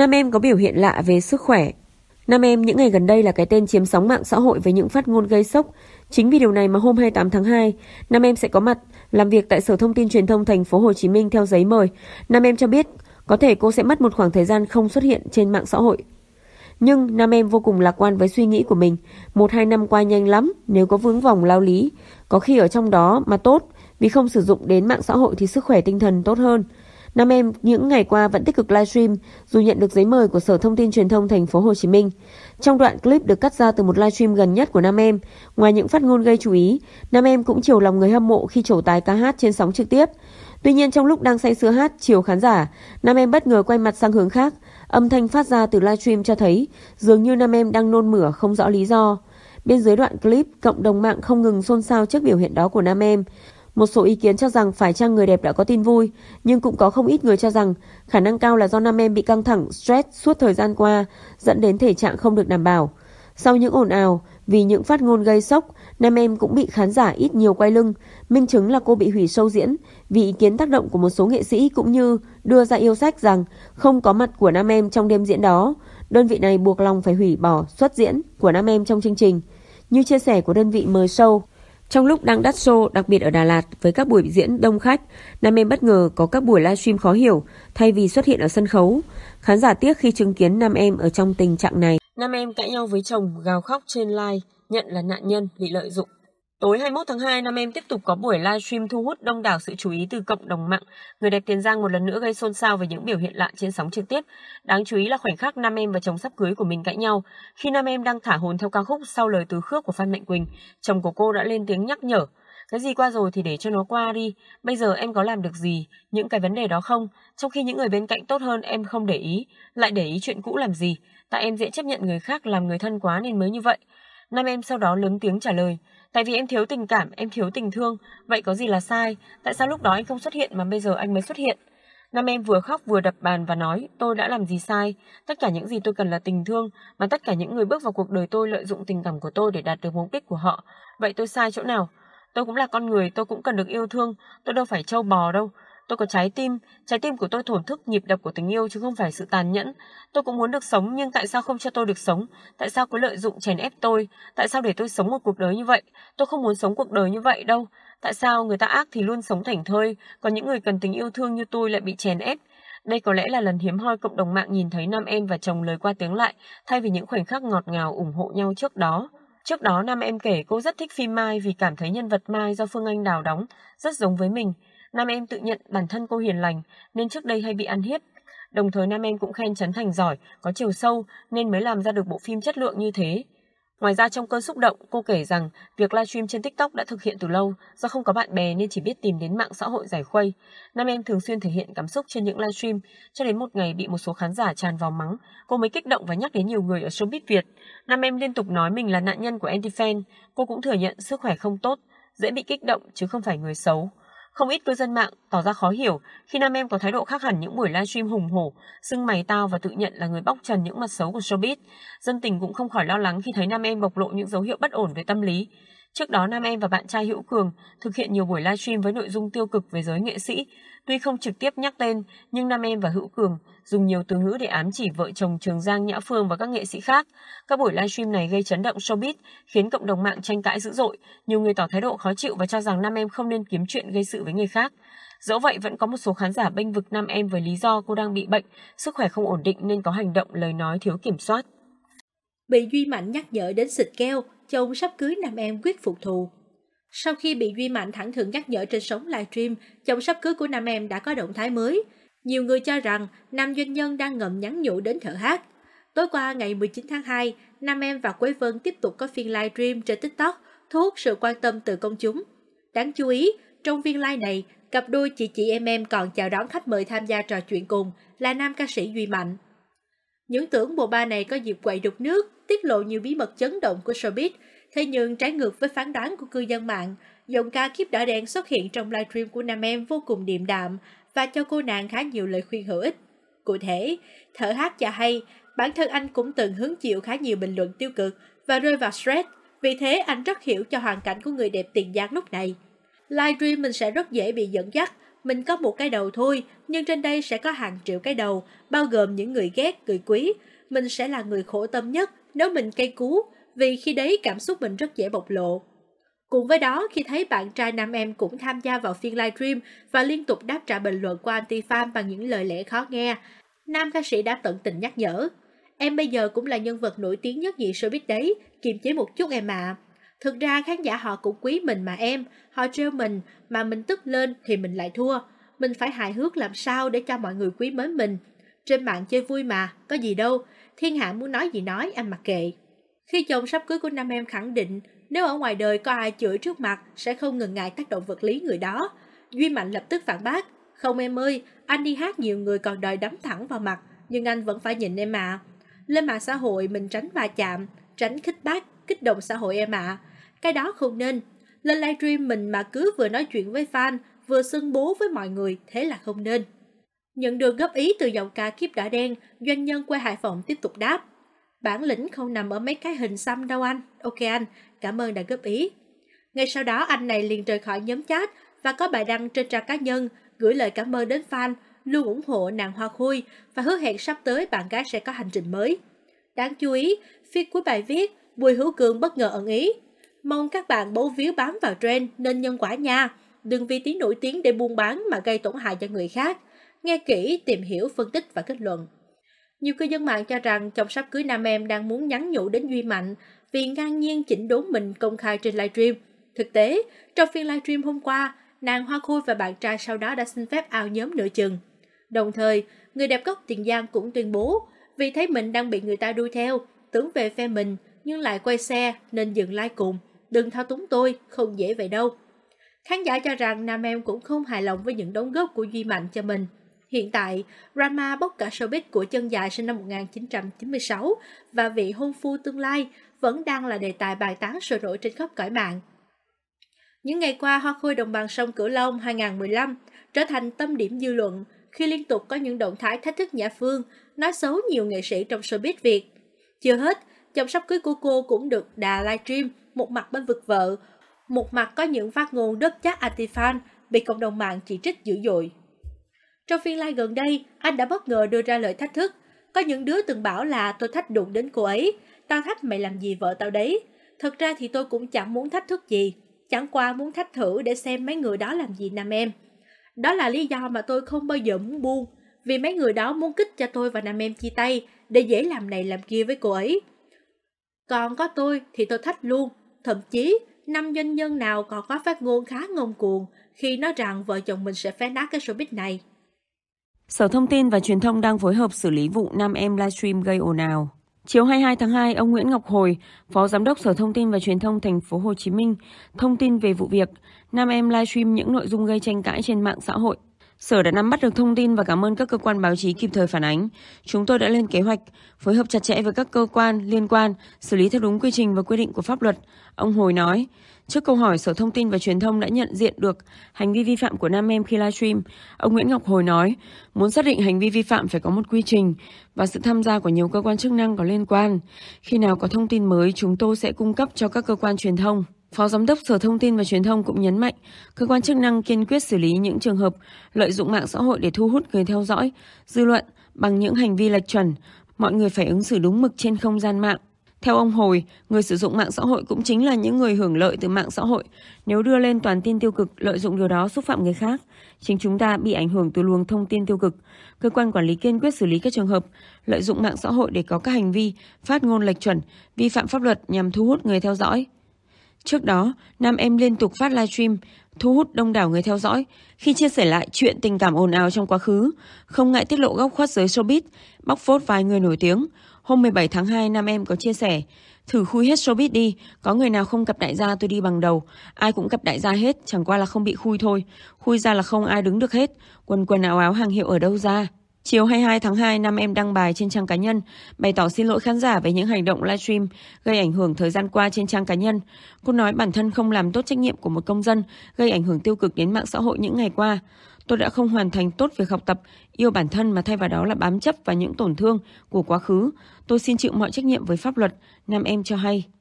Nam em có biểu hiện lạ về sức khỏe. Nam em những ngày gần đây là cái tên chiếm sóng mạng xã hội với những phát ngôn gây sốc. Chính vì điều này mà hôm 28 tháng 2, Nam em sẽ có mặt làm việc tại Sở Thông tin Truyền thông thành phố Hồ Chí Minh theo giấy mời. Nam em cho biết có thể cô sẽ mất một khoảng thời gian không xuất hiện trên mạng xã hội. Nhưng Nam em vô cùng lạc quan với suy nghĩ của mình. Một hai năm qua nhanh lắm nếu có vướng vòng lao lý. Có khi ở trong đó mà tốt vì không sử dụng đến mạng xã hội thì sức khỏe tinh thần tốt hơn. Nam em những ngày qua vẫn tích cực livestream dù nhận được giấy mời của Sở Thông tin Truyền thông thành phố Hồ Chí Minh. Trong đoạn clip được cắt ra từ một livestream gần nhất của Nam em, ngoài những phát ngôn gây chú ý, Nam em cũng chiều lòng người hâm mộ khi trổ tài ca hát trên sóng trực tiếp. Tuy nhiên trong lúc đang say sưa hát chiều khán giả, Nam em bất ngờ quay mặt sang hướng khác, âm thanh phát ra từ livestream cho thấy dường như Nam em đang nôn mửa không rõ lý do. Bên dưới đoạn clip, cộng đồng mạng không ngừng xôn xao trước biểu hiện đó của Nam em. Một số ý kiến cho rằng phải chăng người đẹp đã có tin vui, nhưng cũng có không ít người cho rằng khả năng cao là do nam em bị căng thẳng, stress suốt thời gian qua, dẫn đến thể trạng không được đảm bảo. Sau những ồn ào, vì những phát ngôn gây sốc, nam em cũng bị khán giả ít nhiều quay lưng, minh chứng là cô bị hủy sâu diễn vì ý kiến tác động của một số nghệ sĩ cũng như đưa ra yêu sách rằng không có mặt của nam em trong đêm diễn đó. Đơn vị này buộc lòng phải hủy bỏ xuất diễn của nam em trong chương trình. Như chia sẻ của đơn vị mời show, trong lúc đang đắt show, đặc biệt ở Đà Lạt với các buổi diễn đông khách, nam em bất ngờ có các buổi livestream khó hiểu thay vì xuất hiện ở sân khấu. Khán giả tiếc khi chứng kiến nam em ở trong tình trạng này. Nam em cãi nhau với chồng, gào khóc trên live, nhận là nạn nhân bị lợi dụng. Tối 21 tháng 2, nam em tiếp tục có buổi livestream thu hút đông đảo sự chú ý từ cộng đồng mạng. Người đẹp Tiền Giang một lần nữa gây xôn xao về những biểu hiện lạ trên sóng trực tiếp. Đáng chú ý là khoảnh khắc nam em và chồng sắp cưới của mình cãi nhau. Khi nam em đang thả hồn theo ca khúc sau lời từ khước của Phan Mạnh Quỳnh, chồng của cô đã lên tiếng nhắc nhở. Cái gì qua rồi thì để cho nó qua đi. Bây giờ em có làm được gì, những cái vấn đề đó không? Trong khi những người bên cạnh tốt hơn em không để ý, lại để ý chuyện cũ làm gì? Tại em dễ chấp nhận người khác làm người thân quá nên mới như vậy. Nam em sau đó lớn tiếng trả lời. Tại vì em thiếu tình cảm, em thiếu tình thương, vậy có gì là sai? Tại sao lúc đó anh không xuất hiện mà bây giờ anh mới xuất hiện? Nam em vừa khóc vừa đập bàn và nói tôi đã làm gì sai, tất cả những gì tôi cần là tình thương, mà tất cả những người bước vào cuộc đời tôi lợi dụng tình cảm của tôi để đạt được mục đích của họ. Vậy tôi sai chỗ nào? Tôi cũng là con người, tôi cũng cần được yêu thương, tôi đâu phải trâu bò đâu. Tôi có trái tim, trái tim của tôi thổn thức nhịp đập của tình yêu chứ không phải sự tàn nhẫn. Tôi cũng muốn được sống nhưng tại sao không cho tôi được sống? Tại sao cứ lợi dụng chèn ép tôi? Tại sao để tôi sống một cuộc đời như vậy? Tôi không muốn sống cuộc đời như vậy đâu. Tại sao người ta ác thì luôn sống thảnh thơi, còn những người cần tình yêu thương như tôi lại bị chèn ép? Đây có lẽ là lần hiếm hoi cộng đồng mạng nhìn thấy nam em và chồng lời qua tiếng lại, thay vì những khoảnh khắc ngọt ngào ủng hộ nhau trước đó. Trước đó nam em kể cô rất thích phim Mai vì cảm thấy nhân vật Mai do Phương Anh Đào đóng rất giống với mình. Nam em tự nhận bản thân cô hiền lành nên trước đây hay bị ăn hiếp. Đồng thời Nam em cũng khen Trấn Thành giỏi, có chiều sâu nên mới làm ra được bộ phim chất lượng như thế. Ngoài ra trong cơn xúc động, cô kể rằng việc livestream trên TikTok đã thực hiện từ lâu, do không có bạn bè nên chỉ biết tìm đến mạng xã hội giải khuây. Nam em thường xuyên thể hiện cảm xúc trên những livestream, cho đến một ngày bị một số khán giả tràn vào mắng, cô mới kích động và nhắc đến nhiều người ở showbiz Việt. Nam em liên tục nói mình là nạn nhân của anti-fan, cô cũng thừa nhận sức khỏe không tốt, dễ bị kích động chứ không phải người xấu. Không ít cư dân mạng tỏ ra khó hiểu khi nam em có thái độ khác hẳn những buổi livestream hùng hổ, xưng mày tao và tự nhận là người bóc trần những mặt xấu của showbiz. Dân tình cũng không khỏi lo lắng khi thấy nam em bộc lộ những dấu hiệu bất ổn về tâm lý. Trước đó, Nam Em và bạn trai Hữu Cường thực hiện nhiều buổi livestream với nội dung tiêu cực về giới nghệ sĩ. Tuy không trực tiếp nhắc tên, nhưng Nam Em và Hữu Cường dùng nhiều từ ngữ để ám chỉ vợ chồng Trường Giang Nhã Phương và các nghệ sĩ khác. Các buổi livestream này gây chấn động showbiz, khiến cộng đồng mạng tranh cãi dữ dội. Nhiều người tỏ thái độ khó chịu và cho rằng Nam Em không nên kiếm chuyện gây sự với người khác. Dẫu vậy, vẫn có một số khán giả bênh vực Nam Em với lý do cô đang bị bệnh, sức khỏe không ổn định nên có hành động lời nói thiếu kiểm soát. Bị Duy Mạnh nhắc nhở đến xịt keo, chồng sắp cưới nam em quyết phục thù. Sau khi bị Duy Mạnh thẳng thường nhắc nhở trên sóng livestream, chồng sắp cưới của nam em đã có động thái mới. Nhiều người cho rằng nam doanh nhân đang ngậm nhắn nhủ đến thở hát. Tối qua ngày 19 tháng 2, nam em và Quế Vân tiếp tục có phiên livestream trên TikTok thu hút sự quan tâm từ công chúng. Đáng chú ý, trong phiên live này, cặp đôi chị chị em em còn chào đón khách mời tham gia trò chuyện cùng là nam ca sĩ Duy Mạnh. Những tưởng bộ ba này có dịp quậy đục nước tiết lộ nhiều bí mật chấn động của showbiz. Thế nhưng trái ngược với phán đoán của cư dân mạng, giọng ca kiếp đỏ đen xuất hiện trong livestream của nam em vô cùng điềm đạm và cho cô nàng khá nhiều lời khuyên hữu ích. Cụ thể, thở hát cho hay, bản thân anh cũng từng hứng chịu khá nhiều bình luận tiêu cực và rơi vào stress, vì thế anh rất hiểu cho hoàn cảnh của người đẹp tiền giang lúc này. Livestream mình sẽ rất dễ bị dẫn dắt, mình có một cái đầu thôi, nhưng trên đây sẽ có hàng triệu cái đầu, bao gồm những người ghét, người quý. Mình sẽ là người khổ tâm nhất, nếu mình cay cú vì khi đấy cảm xúc mình rất dễ bộc lộ. Cùng với đó, khi thấy bạn trai nam em cũng tham gia vào phiên livestream và liên tục đáp trả bình luận của anti-fan bằng những lời lẽ khó nghe, nam ca sĩ đã tận tình nhắc nhở. Em bây giờ cũng là nhân vật nổi tiếng nhất nhì showbiz đấy, kiềm chế một chút em ạ. À. Thực ra khán giả họ cũng quý mình mà em, họ trêu mình, mà mình tức lên thì mình lại thua. Mình phải hài hước làm sao để cho mọi người quý mến mình. Trên mạng chơi vui mà, có gì đâu, thiên hạ muốn nói gì nói anh mặc kệ. Khi chồng sắp cưới của nam em khẳng định nếu ở ngoài đời có ai chửi trước mặt sẽ không ngừng ngại tác động vật lý người đó. Duy Mạnh lập tức phản bác. Không em ơi, anh đi hát nhiều người còn đòi đấm thẳng vào mặt, nhưng anh vẫn phải nhìn em à. Lên mạng xã hội mình tránh va chạm, tránh khích bác, kích động xã hội em ạ. Cái đó không nên. Lên livestream mình mà cứ vừa nói chuyện với fan, vừa xưng bố với mọi người, thế là không nên. Nhận được góp ý từ giọng ca kiếp đỏ đen, doanh nhân quê Hải Phòng tiếp tục đáp. Bản lĩnh không nằm ở mấy cái hình xăm đâu anh. Ok anh, cảm ơn đã góp ý. Ngay sau đó anh này liền rời khỏi nhóm chat và có bài đăng trên trang cá nhân gửi lời cảm ơn đến fan luôn ủng hộ nàng hoa khôi và hứa hẹn sắp tới bạn gái sẽ có hành trình mới. Đáng chú ý, phía cuối bài viết, Bùi Hữu Cường bất ngờ ẩn ý. Mong các bạn bấu víu bám vào trend nên nhân quả nha. Đừng vì tiếng nổi tiếng để buôn bán mà gây tổn hại cho người khác nghe kỹ, tìm hiểu, phân tích và kết luận. Nhiều cư dân mạng cho rằng chồng sắp cưới nam em đang muốn nhắn nhủ đến Duy Mạnh vì ngang nhiên chỉnh đốn mình công khai trên livestream. Thực tế, trong phiên livestream hôm qua, nàng Hoa Khôi và bạn trai sau đó đã xin phép ao nhóm nửa chừng. Đồng thời, người đẹp gốc Tiền Giang cũng tuyên bố vì thấy mình đang bị người ta đuôi theo, tưởng về phe mình nhưng lại quay xe nên dừng like cùng. Đừng thao túng tôi, không dễ vậy đâu. Khán giả cho rằng Nam Em cũng không hài lòng với những đóng góp của Duy Mạnh cho mình – Hiện tại, Rama bóc cả showbiz của chân dài sinh năm 1996 và vị hôn phu tương lai vẫn đang là đề tài bàn tán sôi nổi trên khắp cõi mạng. Những ngày qua, Hoa Khôi Đồng bằng sông Cửu Long 2015 trở thành tâm điểm dư luận khi liên tục có những động thái thách thức Nhã Phương, nói xấu nhiều nghệ sĩ trong showbiz Việt. Chưa hết, chồng sắp cưới của cô cũng được đà livestream, một mặt bên vực vợ, một mặt có những phát ngôn đất chát anti-fan bị cộng đồng mạng chỉ trích dữ dội. Trong phiên live gần đây, anh đã bất ngờ đưa ra lời thách thức. Có những đứa từng bảo là tôi thách đụng đến cô ấy, tao thách mày làm gì vợ tao đấy. Thật ra thì tôi cũng chẳng muốn thách thức gì, chẳng qua muốn thách thử để xem mấy người đó làm gì nam em. Đó là lý do mà tôi không bao giờ muốn buông, vì mấy người đó muốn kích cho tôi và nam em chia tay để dễ làm này làm kia với cô ấy. Còn có tôi thì tôi thách luôn, thậm chí năm doanh nhân nào còn có phát ngôn khá ngông cuồng khi nói rằng vợ chồng mình sẽ phá nát cái showbiz này. Sở Thông tin và Truyền thông đang phối hợp xử lý vụ nam em livestream gây ồn ào. Chiều 22 tháng 2, ông Nguyễn Ngọc Hồi, Phó Giám đốc Sở Thông tin và Truyền thông thành phố Hồ Chí Minh, thông tin về vụ việc nam em livestream những nội dung gây tranh cãi trên mạng xã hội Sở đã nắm bắt được thông tin và cảm ơn các cơ quan báo chí kịp thời phản ánh. Chúng tôi đã lên kế hoạch phối hợp chặt chẽ với các cơ quan liên quan, xử lý theo đúng quy trình và quy định của pháp luật, ông Hồi nói. Trước câu hỏi Sở Thông tin và Truyền thông đã nhận diện được hành vi vi phạm của nam em khi livestream, ông Nguyễn Ngọc Hồi nói, muốn xác định hành vi vi phạm phải có một quy trình và sự tham gia của nhiều cơ quan chức năng có liên quan. Khi nào có thông tin mới, chúng tôi sẽ cung cấp cho các cơ quan truyền thông. Phó Giám đốc Sở Thông tin và Truyền thông cũng nhấn mạnh, cơ quan chức năng kiên quyết xử lý những trường hợp lợi dụng mạng xã hội để thu hút người theo dõi, dư luận bằng những hành vi lệch chuẩn, mọi người phải ứng xử đúng mực trên không gian mạng. Theo ông Hồi, người sử dụng mạng xã hội cũng chính là những người hưởng lợi từ mạng xã hội. Nếu đưa lên toàn tin tiêu cực, lợi dụng điều đó xúc phạm người khác, chính chúng ta bị ảnh hưởng từ luồng thông tin tiêu cực. Cơ quan quản lý kiên quyết xử lý các trường hợp lợi dụng mạng xã hội để có các hành vi phát ngôn lệch chuẩn, vi phạm pháp luật nhằm thu hút người theo dõi. Trước đó, nam em liên tục phát livestream, thu hút đông đảo người theo dõi khi chia sẻ lại chuyện tình cảm ồn ào trong quá khứ, không ngại tiết lộ góc khuất giới showbiz, bóc phốt vài người nổi tiếng. Hôm 17 tháng 2, nam em có chia sẻ, thử khui hết showbiz đi, có người nào không gặp đại gia tôi đi bằng đầu, ai cũng gặp đại gia hết, chẳng qua là không bị khui thôi, khui ra là không ai đứng được hết, quần quần áo áo hàng hiệu ở đâu ra. Chiều 22 tháng 2 năm em đăng bài trên trang cá nhân, bày tỏ xin lỗi khán giả về những hành động livestream gây ảnh hưởng thời gian qua trên trang cá nhân. Cô nói bản thân không làm tốt trách nhiệm của một công dân, gây ảnh hưởng tiêu cực đến mạng xã hội những ngày qua. Tôi đã không hoàn thành tốt việc học tập, yêu bản thân mà thay vào đó là bám chấp vào những tổn thương của quá khứ. Tôi xin chịu mọi trách nhiệm với pháp luật, nam em cho hay.